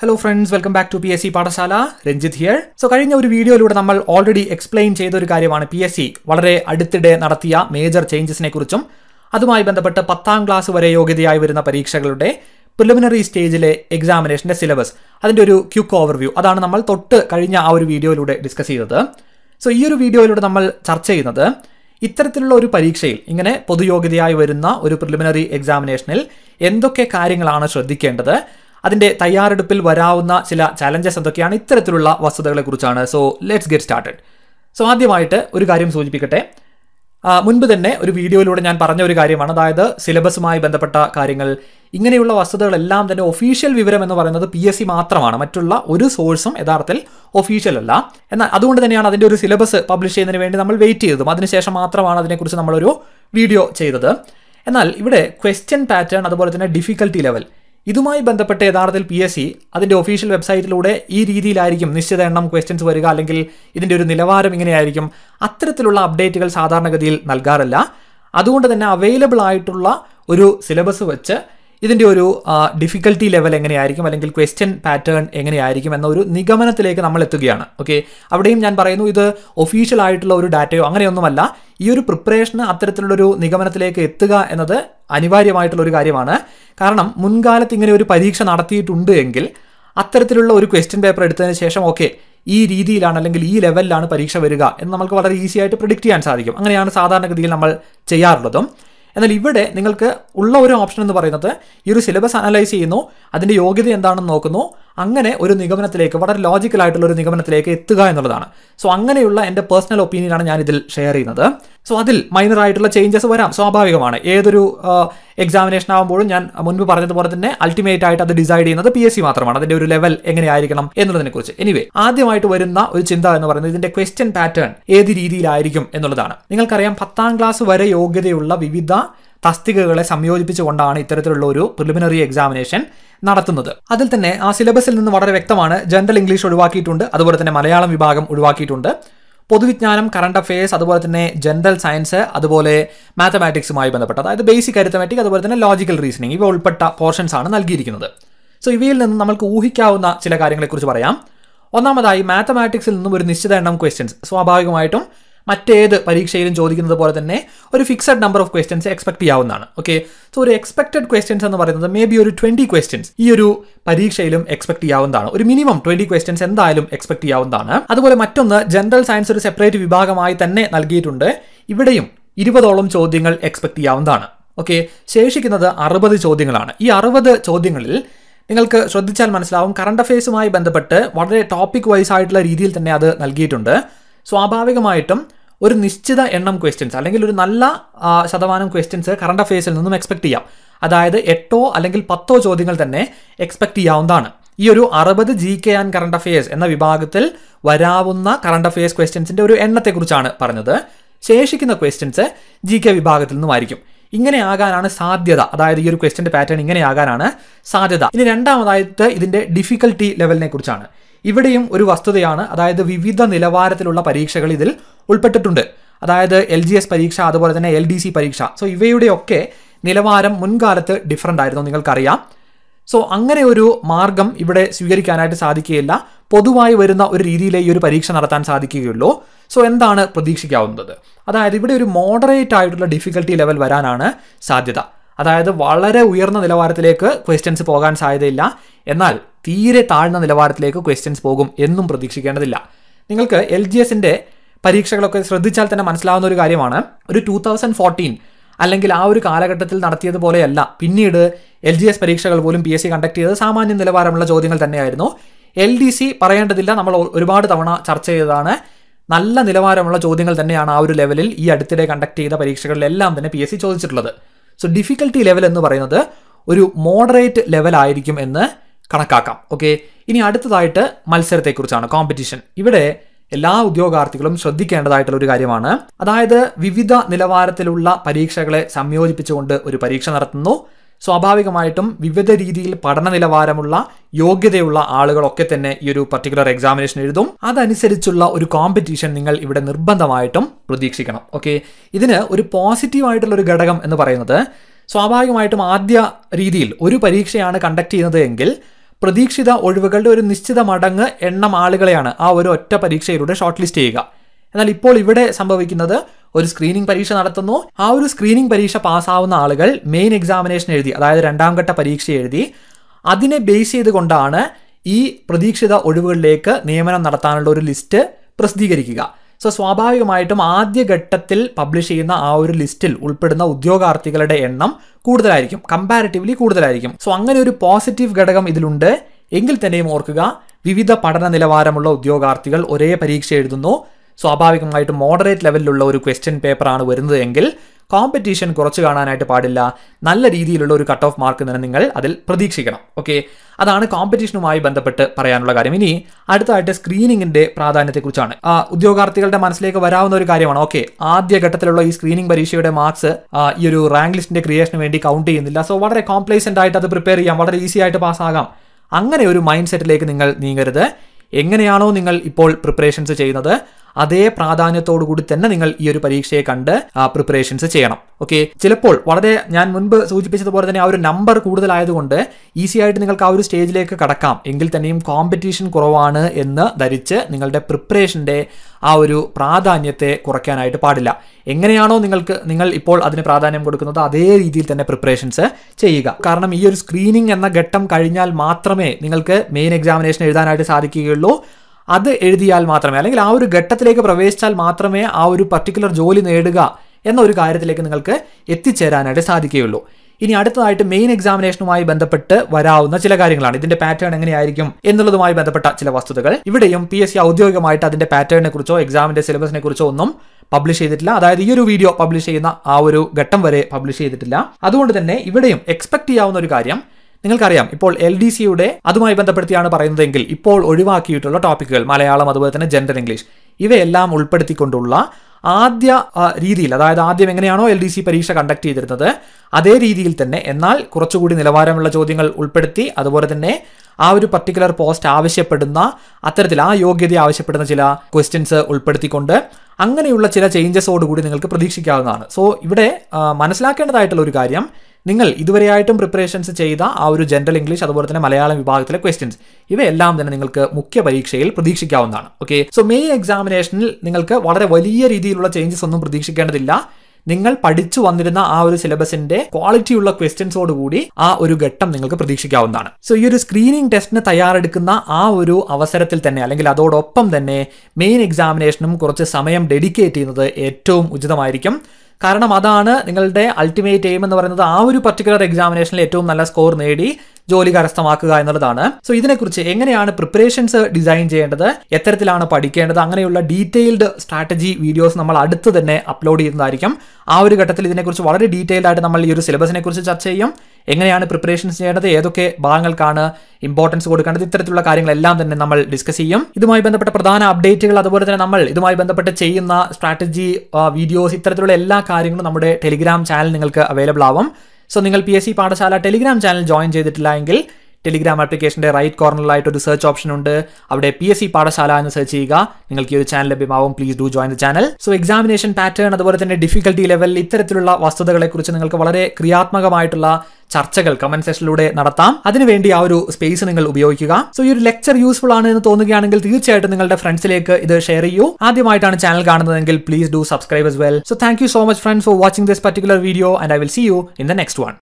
Hello friends welcome back to P S C Pathashala Ranjith here so കഴിഞ്ഞ ഒരു വീഡിയോയിലൂടെ നമ്മൾ ഓൾറെഡി എക്സ്പ്ലെയിൻ ചെയ്ത ഒരു കാര്യമാണ് പി എസ് സി വളരെ അടുത്തിടെ നടത്തിയ മേജർ ചേഞ്ചസിനെ കുറിച്ചും അതുമായി ബന്ധപ്പെട്ട് പത്താം ക്ലാസ് വരെ യോഗ്യതയായി വരുന്ന പരീക്ഷകളുടെ പ്രിലിമിനറി സ്റ്റേജിലെ എക്സാമിനേഷന്റെ സിലബസ് അതിന്റെ ഒരു ക്യുക്ക് ഓവർവ്യൂ അതാണ് നമ്മൾ തൊട്ട് കഴിഞ്ഞ ആ ഒരു വീഡിയോയിലൂടെ ഡിസ്കസ് ചെയ്തത് സോ ഈ ഒരു വീഡിയോയിലൂടെ നമ്മൾ ചർച്ച ചെയ്യുന്നത് ഇത്തരത്തിലുള്ള ഒരു പരീക്ഷയിൽ ഇങ്ങനെ പൊതുയോഗ്യതയായി വരുന്ന ഒരു പ്രിലിമിനറി എക്സാമിനേഷനിൽ എന്തൊക്കെ കാര്യങ്ങളാണ് ശ്രദ്ധിക്കേണ്ടത് അതിന്റെ തയ്യാറെടുപ്പിൽ വരാവുന്ന ചില ചലഞ്ചസ് എന്തൊക്കെയാണ് ഇത്തരത്തിലുള്ള വസ്തുതകളെക്കുറിച്ചാണ് so let's get started so ആദ്യമായിട്ട് ഒരു കാര്യം സൂചിപ്പിക്കട്ടെ മുൻപ് തന്നെ ഒരു വീഡിയോയിലൂടെ ഞാൻ പറഞ്ഞ ഒരു കാര്യമാണ് അതായത് സിലബസുമായി ബന്ധപ്പെട്ട കാര്യങ്ങൾ ഇങ്ങനെയുള്ള വസ്തുതകളെല്ലാം തന്നെ ഒഫീഷ്യൽ വിവരം എന്ന് പറയുന്നത് പി എസ് സി മാത്രമാണ് മറ്റുള്ള ഒരു സോഴ്സും യഥാർത്ഥത്തിൽ ഒഫീഷ്യൽ അല്ല എന്നാൽ അതുകൊണ്ട് തന്നെയാണ് അതിൻ്റെ ഒരു സിലബസ് പബ്ലിഷ് ചെയ്യുന്നതിന് വേണ്ടി നമ്മൾ വെയിറ്റ് ചെയ്തതും അതിനുശേഷം മാത്രമാണ് അതിനെക്കുറിച്ച് നമ്മളൊരു വീഡിയോ ചെയ്തത് എന്നാൽ ഇവിടെ ക്വസ്റ്റ്യൻ പാറ്റേൺ അതുപോലെ തന്നെ ഡിഫിക്കൽട്ടി ലെവൽ ഇതുമായി ബന്ധപ്പെട്ട് യഥാർത്ഥത്തിൽ പി എസ് സി അതിൻ്റെ ഒഫീഷ്യൽ വെബ്സൈറ്റിലൂടെ ഈ രീതിയിലായിരിക്കും നിശ്ചിത എണ്ണം ക്വസ്റ്റ്യൻസ് വരിക അല്ലെങ്കിൽ ഇതിൻ്റെ ഒരു നിലവാരം ഇങ്ങനെയായിരിക്കും അത്തരത്തിലുള്ള അപ്ഡേറ്റുകൾ സാധാരണഗതിയിൽ നൽകാറില്ല അതുകൊണ്ട് തന്നെ അവൈലബിൾ ആയിട്ടുള്ള ഒരു സിലബസ് വെച്ച് ഇതിൻ്റെ ഒരു ഡിഫിക്കൽട്ടി ലെവൽ എങ്ങനെയായിരിക്കും അല്ലെങ്കിൽ ക്വസ്റ്റ്യൻ പാറ്റേൺ എങ്ങനെയായിരിക്കും എന്ന ഒരു നിഗമനത്തിലേക്ക് നമ്മൾ എത്തുകയാണ് ഓക്കെ അവിടെയും ഞാൻ പറയുന്നു ഇത് ഒഫീഷ്യൽ ആയിട്ടുള്ള ഒരു ഡാറ്റയോ അങ്ങനെയൊന്നുമല്ല ഈ ഒരു പ്രിപ്പറേഷന് അത്തരത്തിലുള്ളൊരു നിഗമനത്തിലേക്ക് എത്തുക എന്നത് അനിവാര്യമായിട്ടുള്ള ഒരു കാര്യമാണ് കാരണം മുൻകാലത്ത് ഇങ്ങനെ ഒരു പരീക്ഷ നടത്തിയിട്ടുണ്ട് എങ്കിൽ അത്തരത്തിലുള്ള ഒരു ക്വസ്റ്റ്യൻ പേപ്പർ എടുത്തതിന് ശേഷം ഓക്കെ ഈ രീതിയിലാണ് അല്ലെങ്കിൽ ഈ ലെവലിലാണ് പരീക്ഷ വരിക എന്ന് നമുക്ക് വളരെ ഈസി ആയിട്ട് പ്രിഡിക്റ്റ് ചെയ്യാൻ സാധിക്കും അങ്ങനെയാണ് സാധാരണഗതിയിൽ നമ്മൾ ചെയ്യാറുള്ളതും എന്നാൽ ഇവിടെ നിങ്ങൾക്ക് ഉള്ള ഒരു ഓപ്ഷൻ എന്ന് പറയുന്നത് ഈ ഒരു സിലബസ് അനലൈസ് ചെയ്യുന്നു അതിൻ്റെ യോഗ്യത എന്താണെന്ന് നോക്കുന്നു അങ്ങനെ ഒരു നിഗമനത്തിലേക്ക് വളരെ ലോജിക്കലായിട്ടുള്ള ഒരു നിഗമനത്തിലേക്ക് എത്തുക എന്നുള്ളതാണ് സോ അങ്ങനെയുള്ള എൻ്റെ പേഴ്സണൽ ഒപ്പീനിയനാണ് ഞാൻ ഇതിൽ ഷെയർ ചെയ്യുന്നത് സോ അതിൽ മൈനർ ആയിട്ടുള്ള ചേഞ്ചസ് വരാം സ്വാഭാവികമാണ് ഏതൊരു എക്സാമിനേഷൻ ആകുമ്പോഴും ഞാൻ മുൻപ് പറഞ്ഞതുപോലെ തന്നെ അൾട്ടിമേറ്റ് ആയിട്ട് അത് ഡിസൈഡ് ചെയ്യുന്നത് പി എസ് സി മാത്രമാണ് അതിന്റെ ഒരു ലെവൽ എങ്ങനെയായിരിക്കണം എന്നുള്ളതിനെ കുറിച്ച് എനിവേ ആദ്യമായിട്ട് വരുന്ന ഒരു ചിന്ത എന്ന് പറയുന്നത് ഇതിന്റെ ക്വസ്റ്റ്യൻ പാറ്റേൺ ഏത് രീതിയിലായിരിക്കും എന്നുള്ളതാണ് നിങ്ങൾക്കറിയാം പത്താം ക്ലാസ് വരെ യോഗ്യതയുള്ള വിവിധ തസ്തികകളെ സംയോജിപ്പിച്ചുകൊണ്ടാണ് ഇത്തരത്തിലുള്ള ഒരു പ്രിലിമിനറി എക്സാമിനേഷൻ നടത്തുന്നത് അതിൽ തന്നെ ആ സിലബസിൽ നിന്ന് വളരെ വ്യക്തമാണ് ജനറൽ ഇംഗ്ലീഷ് ഒഴിവാക്കിയിട്ടുണ്ട് അതുപോലെ തന്നെ മലയാളം വിഭാഗം ഒഴിവാക്കിയിട്ടുണ്ട് പൊതുവിജ്ഞാനം കറണ്ട് അഫയേഴ്സ് അതുപോലെ തന്നെ ജനറൽ സയൻസ് അതുപോലെ മാത്തമാറ്റിക്സുമായി ബന്ധപ്പെട്ട അതായത് ബേസിക് അരിത്തമാറ്റിക് അതുപോലെ തന്നെ ലോജിക്കൽ റീസണിങ് ഇവ ഉൾപ്പെട്ട പോർഷൻസ് ആണ് നൽകിയിരിക്കുന്നത് സോ ഇവയിൽ നിന്ന് നമുക്ക് ഊഹിക്കാവുന്ന ചില കാര്യങ്ങളെക്കുറിച്ച് പറയാം ഒന്നാമതായി മാത്തമാറ്റിക്സിൽ നിന്നും ഒരു നിശ്ചിത എണ്ണം ക്വസ്റ്റ്യൻസ് സ്വാഭാവികമായിട്ടും മറ്റേത് പരീക്ഷയിലും ചോദിക്കുന്നത് പോലെ തന്നെ ഒരു fixed number of questions expect ചെയ്യാവുന്നതാണ് ഓക്കെ സോ ഒരു എക്സ്പെക്റ്റഡ് ക്വസ്റ്റ്യൻസ് എന്ന് പറയുന്നത് മേ ബി ഒരു ട്വന്റി ക്വസ്റ്റ്യൻസ് ഈ ഒരു പരീക്ഷയിലും എക്സ്പെക്ട് ചെയ്യാവുന്നതാണ് ഒരു മിനിമം ട്വന്റി ക്വസ്റ്റ്യൻസ് എന്തായാലും എക്സ്പെക്ട് ചെയ്യാവുന്നതാണ് അതുപോലെ മറ്റൊന്ന് ജനറൽ സയൻസ് ഒരു സെപ്പറേറ്റ് വിഭാഗമായി തന്നെ നൽകിയിട്ടുണ്ട് ഇവിടെയും ഇരുപതോളം ചോദ്യങ്ങൾ എക്സ്പെക്ട് ചെയ്യാവുന്നതാണ് ഓക്കെ ശേഷിക്കുന്നത് അറുപത് ചോദ്യങ്ങളാണ് ഈ അറുപത് ചോദ്യങ്ങളിൽ നിങ്ങൾക്ക് ശ്രദ്ധിച്ചാൽ മനസ്സിലാവും കറണ്ട് അഫയേഴ്സുമായി ബന്ധപ്പെട്ട് വളരെ ടോപ്പിക് വൈസ് ആയിട്ടുള്ള രീതിയിൽ തന്നെ അത് നൽകിയിട്ടുണ്ട് സ്വാഭാവികമായിട്ടും ഒരു നിശ്ചിത എണ്ണം ക്വസ്റ്റ്യൻസ് അല്ലെങ്കിൽ ഒരു നല്ല ശതമാനം ക്വസ്റ്റ്യൻസ് കറണ്ട് അഫയേഴ്സിൽ നിന്നും എക്സ്പെക്ട് ചെയ്യാം അതായത് എട്ടോ അല്ലെങ്കിൽ പത്തോ ചോദ്യങ്ങൾ തന്നെ എക്സ്പെക്ട് ചെയ്യാവുന്നതാണ് ഈ ഒരു അറുപത് G K and current affairs എന്ന വിഭാഗത്തിൽ വരാവുന്ന കറണ്ട് അഫയേഴ്സ് ക്വസ്റ്റ്യൻസിന്റെ ഒരു എണ്ണത്തെക്കുറിച്ചാണ് പറഞ്ഞത് ശേഷിക്കുന്ന ക്വസ്റ്റ്യൻസ് ജി കെ വിഭാഗത്തിൽ നിന്നുമായിരിക്കും ഇങ്ങനെ ആകാനാണ് സാധ്യത അതായത് ഈ ഒരു ക്വസ്റ്റ്യൻ്റെ പാറ്റേൺ ഇങ്ങനെ ആകാനാണ് സാധ്യത ഇനി രണ്ടാമതായിട്ട് ഇതിന്റെ ഡിഫിക്കൽട്ടി ലെവലിനെ കുറിച്ചാണ് ഇവിടെയും ഒരു വസ്തുതയാണ് അതായത് വിവിധ നിലവാരത്തിലുള്ള പരീക്ഷകൾ ഇതിൽ ഉൾപ്പെട്ടിട്ടുണ്ട് അതായത് എൽ ജി എസ് പരീക്ഷ അതുപോലെ തന്നെ എൽ ഡി സി പരീക്ഷ സോ ഇവയുടെയൊക്കെ നിലവാരം മുൻകാലത്ത് ഡിഫറൻ്റ് ആയിരുന്നു നിങ്ങൾക്കറിയാം സോ അങ്ങനെ ഒരു മാർഗം ഇവിടെ സ്വീകരിക്കാനായിട്ട് സാധിക്കുകയില്ല പൊതുവായി വരുന്ന ഒരു രീതിയിലേ ഈ ഒരു പരീക്ഷ നടത്താൻ സാധിക്കുകയുള്ളൂ സോ എന്താണ് പ്രതീക്ഷിക്കാവുന്നത് അതായത് ഇവിടെ ഒരു മോഡറേറ്റ് ആയിട്ടുള്ള ഡിഫിക്കൽട്ടി ലെവൽ വരാനാണ് സാധ്യത അതായത് വളരെ ഉയർന്ന നിലവാരത്തിലേക്ക് ക്വസ്റ്റ്യൻസ് പോകാൻ സാധ്യതയില്ല എന്നാൽ തീരെ താഴ്ന്ന നിലവാരത്തിലേക്ക് ക്വസ്റ്റ്യൻസ് പോകും എന്നും പ്രതീക്ഷിക്കേണ്ടതില്ല നിങ്ങൾക്ക് എൽ ജി എസിൻ്റെ പരീക്ഷകളൊക്കെ ശ്രദ്ധിച്ചാൽ തന്നെ മനസ്സിലാവുന്ന ഒരു കാര്യമാണ് ഒരു ടൂ തൗസൻഡ് ഫോർട്ടീൻ അല്ലെങ്കിൽ ആ ഒരു കാലഘട്ടത്തിൽ നടത്തിയതുപോലെയല്ല പിന്നീട് എൽ ജി എസ് പരീക്ഷകൾ പോലും പി എസ് സി കണ്ടക്ട് ചെയ്തത് സാമാന്യ നിലവാരമുള്ള ചോദ്യങ്ങൾ തന്നെയായിരുന്നു എൽ ഡി സി പറയേണ്ടതില്ല നമ്മൾ ഒരുപാട് തവണ ചർച്ച ചെയ്തതാണ് നല്ല നിലവാരമുള്ള ചോദ്യങ്ങൾ തന്നെയാണ് ആ ഒരു ലെവലിൽ ഈ അടുത്തിടെ കണ്ടക്ട് ചെയ്ത പരീക്ഷകളിലെല്ലാം തന്നെ പി എസ് സി ചോദിച്ചിട്ടുള്ളത് സോ ഡിഫിക്കൽട്ടി ലെവൽ എന്ന് പറയുന്നത് ഒരു മോഡറേറ്റ് ലെവലായിരിക്കും എന്ന് കണക്കാക്കാം ഓക്കെ ഇനി അടുത്തതായിട്ട് മത്സരത്തെക്കുറിച്ചാണ് കോമ്പറ്റീഷൻ ഇവിടെ എല്ലാ ഉദ്യോഗാർത്ഥികളും ശ്രദ്ധിക്കേണ്ടതായിട്ടുള്ള ഒരു കാര്യമാണ് അതായത് വിവിധ നിലവാരത്തിലുള്ള പരീക്ഷകളെ സംയോജിപ്പിച്ചുകൊണ്ട് ഒരു പരീക്ഷ നടത്തുന്നു സ്വാഭാവികമായിട്ടും വിവിധ രീതിയിൽ പഠന നിലവാരമുള്ള യോഗ്യതയുള്ള ആളുകളൊക്കെ തന്നെ ഈ ഒരു പർട്ടിക്കുലർ എക്സാമിനേഷൻ എഴുതും അതനുസരിച്ചുള്ള ഒരു കോമ്പറ്റീഷൻ നിങ്ങൾ ഇവിടെ നിർബന്ധമായിട്ടും പ്രതീക്ഷിക്കണം ഓക്കെ ഇതിന് ഒരു പോസിറ്റീവായിട്ടുള്ള ഒരു ഘടകം എന്ന് പറയുന്നത് സ്വാഭാവികമായിട്ടും ആദ്യ രീതിയിൽ ഒരു പരീക്ഷയാണ് കണ്ടക്ട് ചെയ്യുന്നത് എങ്കിൽ പ്രതീക്ഷിത ഒഴിവുകളുടെ ഒരു നിശ്ചിത മടങ്ങ് എണ്ണം ആളുകളെയാണ് ആ ഒരു ഒറ്റ പരീക്ഷയിലൂടെ ഷോർട്ട് ലിസ്റ്റ് ചെയ്യുക എന്നാൽ ഇപ്പോൾ ഇവിടെ സംഭവിക്കുന്നത് ഒരു സ്ക്രീനിംഗ് പരീക്ഷ നടത്തുന്നു ആ ഒരു സ്ക്രീനിംഗ് പരീക്ഷ പാസ്സാവുന്ന ആളുകൾ മെയിൻ എക്സാമിനേഷൻ എഴുതി അതായത് രണ്ടാം ഘട്ട പരീക്ഷ എഴുതി അതിനെ ബേസ് ചെയ്തുകൊണ്ടാണ് ഈ പ്രതീക്ഷിത ഒഴിവുകളിലേക്ക് നിയമനം നടത്താനുള്ള ഒരു ലിസ്റ്റ് പ്രസിദ്ധീകരിക്കുക സോ സ്വാഭാവികമായിട്ടും ആദ്യഘട്ടത്തിൽ പബ്ലിഷ് ചെയ്യുന്ന ആ ഒരു ലിസ്റ്റിൽ ഉൾപ്പെടുന്ന ഉദ്യോഗാർത്ഥികളുടെ എണ്ണം കൂടുതലായിരിക്കും കമ്പാരിറ്റീവ്ലി കൂടുതലായിരിക്കും സോ അങ്ങനെ ഒരു പോസിറ്റീവ് ഘടകം ഇതിലുണ്ട് എങ്കിൽ തന്നെയും ഓർക്കുക വിവിധ പഠന നിലവാരമുള്ള ഉദ്യോഗാർത്ഥികൾ ഒരേ പരീക്ഷ എഴുതുന്നു സ്വാഭാവികമായിട്ടും മോഡറേറ്റ് ലെവലിലുള്ള ഒരു ക്വസ്റ്റ്യൻ പേപ്പറാണ് വരുന്നത് എങ്കിൽ കോമ്പറ്റീഷൻ കുറച്ച് കാണാനായിട്ട് പാടില്ല നല്ല രീതിയിലുള്ള ഒരു കട്ട് ഓഫ് മാർക്ക് തന്നെ നിങ്ങൾ അതിൽ പ്രതീക്ഷിക്കണം ഓക്കെ അതാണ് കോമ്പറ്റീഷനുമായി ബന്ധപ്പെട്ട് പറയാനുള്ള കാര്യം ഇനി അടുത്തതായിട്ട് സ്ക്രീനിങ്ങിന്റെ പ്രാധാന്യത്തെക്കുറിച്ചാണ് ഉദ്യോഗാർത്ഥികളുടെ മനസ്സിലേക്ക് വരാവുന്ന ഒരു കാര്യമാണ് ഓക്കെ ആദ്യ ഘട്ടത്തിലുള്ള ഈ സ്ക്രീനിങ് പരീക്ഷയുടെ മാർക്സ് ഈ ഒരു റാങ്ക് ലിസ്റ്റിന്റെ ക്രിയേഷന് വേണ്ടി കൗണ്ട് ചെയ്യുന്നില്ല സോ വളരെ കോംപ്ലേസൻ്റ് ആയിട്ട് അത് പ്രിപ്പയർ ചെയ്യാം വളരെ ഈസി ആയിട്ട് പാസ്സാകാം അങ്ങനെ ഒരു മൈൻഡ് സെറ്റിലേക്ക് നിങ്ങൾ നീങ്ങരുത് എങ്ങനെയാണോ നിങ്ങൾ ഇപ്പോൾ പ്രിപ്പറേഷൻസ് ചെയ്യുന്നത് അതേ കൂടി തന്നെ നിങ്ങൾ ഈ ഒരു പരീക്ഷയെ കണ്ട് പ്രിപ്പറേഷൻസ് ചെയ്യണം ഓക്കെ ചിലപ്പോൾ വളരെ ഞാൻ മുൻപ് സൂചിപ്പിച്ചതുപോലെ തന്നെ ആ ഒരു നമ്പർ കൂടുതലായതുകൊണ്ട് ഈസി ആയിട്ട് നിങ്ങൾക്ക് ആ ഒരു സ്റ്റേജിലേക്ക് കടക്കാം എങ്കിൽ തന്നെയും കോമ്പറ്റീഷൻ കുറവാണ് എന്ന് ധരിച്ച് നിങ്ങളുടെ പ്രിപ്പറേഷൻ്റെ ആ ഒരു പ്രാധാന്യത്തെ കുറയ്ക്കാനായിട്ട് പാടില്ല എങ്ങനെയാണോ നിങ്ങൾക്ക് നിങ്ങൾ ഇപ്പോൾ അതിന് പ്രാധാന്യം കൊടുക്കുന്നത് അതേ രീതിയിൽ തന്നെ പ്രിപ്പറേഷൻസ് ചെയ്യുക കാരണം ഈ ഒരു സ്ക്രീനിങ് എന്ന ഘട്ടം കഴിഞ്ഞാൽ മാത്രമേ നിങ്ങൾക്ക് മെയിൻ എക്സാമിനേഷൻ എഴുതാനായിട്ട് സാധിക്കുകയുള്ളൂ അത് എഴുതിയാൽ മാത്രമേ അല്ലെങ്കിൽ ആ ഒരു ഘട്ടത്തിലേക്ക് പ്രവേശിച്ചാൽ മാത്രമേ ആ ഒരു പർട്ടിക്കുലർ ജോലി നേടുക എന്ന ഒരു കാര്യത്തിലേക്ക് നിങ്ങൾക്ക് എത്തിച്ചേരാനായിട്ട് സാധിക്കുകയുള്ളൂ ഇനി അടുത്തതായിട്ട് മെയിൻ എക്സാമിനേഷനുമായി ബന്ധപ്പെട്ട് വരാവുന്ന ചില കാര്യങ്ങളാണ് ഇതിന്റെ പാറ്റേൺ എങ്ങനെയായിരിക്കും എന്നുള്ളതുമായി ബന്ധപ്പെട്ട ചില വസ്തുതകൾ ഇവിടെയും പി എസ് സി ഔദ്യോഗികമായിട്ട് അതിന്റെ പാറ്റേണിനെ കുറിച്ചോ എക്സാമിന്റെ സിലബസിനെ കുറിച്ചോ ഒന്നും പബ്ലിഷ് ചെയ്തിട്ടില്ല അതായത് ഈ ഒരു വീഡിയോ പബ്ലിഷ് ചെയ്യുന്ന ആ ഒരു ഘട്ടം വരെ പബ്ലിഷ് ചെയ്തിട്ടില്ല അതുകൊണ്ട് തന്നെ ഇവിടെയും എക്സ്പെക്ട് ചെയ്യാവുന്ന ഒരു കാര്യം നിങ്ങൾക്കറിയാം ഇപ്പോൾ എൽ ഡി സിയുടെ അതുമായി ബന്ധപ്പെടുത്തിയാണ് പറയുന്നതെങ്കിൽ ഇപ്പോൾ ഒഴിവാക്കിയിട്ടുള്ള ടോപ്പിക്കുകൾ മലയാളം അതുപോലെ തന്നെ ജെൻഡർ ഇംഗ്ലീഷ് ഇവയെല്ലാം ഉൾപ്പെടുത്തിക്കൊണ്ടുള്ള ആദ്യ രീതിയിൽ അതായത് ആദ്യം എങ്ങനെയാണോ എൽ ഡി സി പരീക്ഷ കണ്ടക്ട് ചെയ്തിരുന്നത് അതേ രീതിയിൽ തന്നെ എന്നാൽ കുറച്ചുകൂടി നിലവാരമുള്ള ചോദ്യങ്ങൾ ഉൾപ്പെടുത്തി അതുപോലെ തന്നെ ആ ഒരു പർട്ടിക്കുലർ പോസ്റ്റ് ആവശ്യപ്പെടുന്ന അത്തരത്തിൽ ആ യോഗ്യത ആവശ്യപ്പെടുന്ന ചില ക്വസ്റ്റ്യൻസ് ഉൾപ്പെടുത്തിക്കൊണ്ട് അങ്ങനെയുള്ള ചില ചേഞ്ചസോടുകൂടി നിങ്ങൾക്ക് പ്രതീക്ഷിക്കാവുന്നതാണ് സോ ഇവിടെ മനസ്സിലാക്കേണ്ടതായിട്ടുള്ള ഒരു കാര്യം നിങ്ങൾ ഇതുവരെയായിട്ടും പ്രിപ്പറേഷൻസ് ചെയ്ത ആ ഒരു ജനറൽ ഇംഗ്ലീഷ് അതുപോലെ തന്നെ മലയാളം വിഭാഗത്തിലെ ക്വസ്റ്റ്യൻസ് ഇവയെല്ലാം തന്നെ നിങ്ങൾക്ക് മുഖ്യ പരീക്ഷയിൽ പ്രതീക്ഷിക്കാവുന്നതാണ് ഓക്കെ സോ മെയിൻ എക്സാമിനേഷനിൽ നിങ്ങൾക്ക് വളരെ വലിയ രീതിയിലുള്ള ചേഞ്ചസ് ഒന്നും പ്രതീക്ഷിക്കേണ്ടതില്ല നിങ്ങൾ പഠിച്ചു വന്നിരുന്ന ആ ഒരു സിലബസിന്റെ ക്വാളിറ്റിയുള്ള ക്വസ്റ്റ്യൻസോട് കൂടി ആ ഒരു ഘട്ടം നിങ്ങൾക്ക് പ്രതീക്ഷിക്കാവുന്നതാണ് സോ ഈ ഒരു സ്ക്രീനിങ് ടെസ്റ്റിന് തയ്യാറെടുക്കുന്ന ആ ഒരു അവസരത്തിൽ തന്നെ അല്ലെങ്കിൽ അതോടൊപ്പം തന്നെ മെയിൻ എക്സാമിനേഷനും കുറച്ച് സമയം ഡെഡിക്കേറ്റ് ചെയ്യുന്നത് ഏറ്റവും ഉചിതമായിരിക്കും കാരണം അതാണ് നിങ്ങളുടെ അൾട്ടിമേറ്റ് എയിം എന്ന് പറയുന്നത് ആ ഒരു പർട്ടിക്കുലർ എക്സാമിനേഷനിൽ ഏറ്റവും നല്ല സ്കോർ നേടി ജോലി കരസ്ഥമാക്കുക എന്നുള്ളതാണ് സോ ഇതിനെക്കുറിച്ച് എങ്ങനെയാണ് പ്രിപ്പറേഷൻസ് ഡിസൈൻ ചെയ്യേണ്ടത് എത്തരത്തിലാണ് പഠിക്കേണ്ടത് അങ്ങനെയുള്ള ഡീറ്റെയിൽഡ് സ്ട്രാറ്റജി വീഡിയോസ് നമ്മൾ അടുത്ത് തന്നെ അപ്ലോഡ് ചെയ്യുന്നതായിരിക്കും ആ ഒരു ഘട്ടത്തിൽ ഇതിനെക്കുറിച്ച് വളരെ ഡീറ്റെയിൽഡായിട്ട് ആയിട്ട് നമ്മൾ ഈ ഒരു സിലബസിനെ കുറിച്ച് ചർച്ച ചെയ്യും എങ്ങനെയാണ് പ്രിപ്പറേഷൻസ് ചെയ്യേണ്ടത് ഏതൊക്കെ ഭാഗങ്ങൾക്കാണ് ഇമ്പോർട്ടൻസ് കൊടുക്കേണ്ടത് ഇത്തരത്തിലുള്ള കാര്യങ്ങളെല്ലാം തന്നെ നമ്മൾ ഡിസ്കസ് ചെയ്യും ഇതുമായി ബന്ധപ്പെട്ട പ്രധാന അപ്ഡേറ്റുകൾ അതുപോലെ തന്നെ നമ്മൾ ഇതുമായി ബന്ധപ്പെട്ട് ചെയ്യുന്ന സ്ട്രാറ്റജി വീഡിയോസ് ഇത്തരത്തിലുള്ള എല്ലാ കാര്യങ്ങളും നമ്മുടെ ടെലിഗ്രാം ചാനൽ നിങ്ങൾക്ക് അവൈലബിൾ ആവും സോ നിങ്ങൾ P Pathashala Telegram channel join ചെയ്തിട്ടില്ല ടെലിഗ്രാം ആപ്ലിക്കേഷൻ്റെ റൈറ്റ് കോർണറിലായിട്ട് ഒരു സെർച്ച് ഓപ്ഷൻ ഉണ്ട് അവിടെ പി എസ് സി പാഠശാല എന്ന് സെർച്ച് ചെയ്യുക നിങ്ങൾക്ക് ഈ ഒരു ചാനൽ ലഭ്യമാവും please do join the channel so examination pattern അതുപോലെ തന്നെ ഡിഫിക്കൽട്ടി ലെവൽ ഇത്തരത്തിലുള്ള വസ്തുതകളെക്കുറിച്ച് നിങ്ങൾക്ക് വളരെ ക്രിയാത്മകമായിട്ടുള്ള ചർച്ചകൾ കമന്റ് സെഷനിലൂടെ നടത്താം അതിനുവേണ്ടി ആ ഒരു സ്പേസ് നിങ്ങൾ ഉപയോഗിക്കുക സോ ഈ ഒരു ലെക്ചർ യൂസ്ഫുൾ ആണ് എന്ന് തോന്നുകയാണെങ്കിൽ തീർച്ചയായിട്ടും നിങ്ങളുടെ ഫ്രണ്ട്സിലേക്ക് ഇത് ഷെയർ ചെയ്യൂ ആദ്യമായിട്ടാണ് ചാനൽ കാണുന്നതെങ്കിൽ please do subscribe as well. So thank you so much friends for watching this particular video and I will see you in the next one.